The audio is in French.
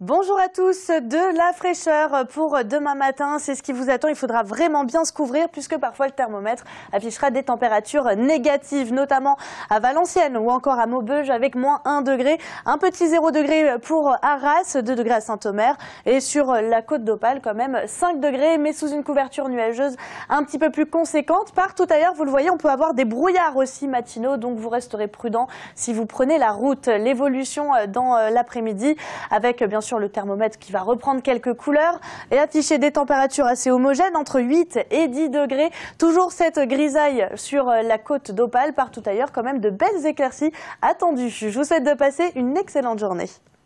Bonjour à tous, de la fraîcheur pour demain matin, c'est ce qui vous attend, il faudra vraiment bien se couvrir puisque parfois le thermomètre affichera des températures négatives, notamment à Valenciennes ou encore à Maubeuge avec moins 1 degré, un petit 0 degré pour Arras, 2 degrés à Saint-Omer et sur la côte d'Opale quand même 5 degrés mais sous une couverture nuageuse un petit peu plus conséquente. Partout ailleurs, vous le voyez, on peut avoir des brouillards aussi matinaux donc vous resterez prudent si vous prenez la route. L'évolution dans l'après-midi avec bien sûr sur le thermomètre qui va reprendre quelques couleurs et afficher des températures assez homogènes entre 8 et 10 degrés. Toujours cette grisaille sur euh, la côte d'Opale, partout ailleurs quand même de belles éclaircies attendues. Je vous souhaite de passer une excellente journée.